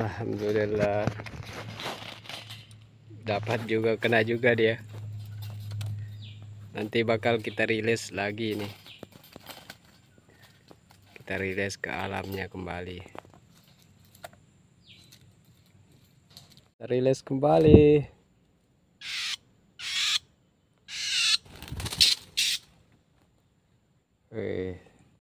Alhamdulillah dapat juga kena juga dia nanti bakal kita rilis lagi ini kita rilis ke alamnya kembali kita rilis kembali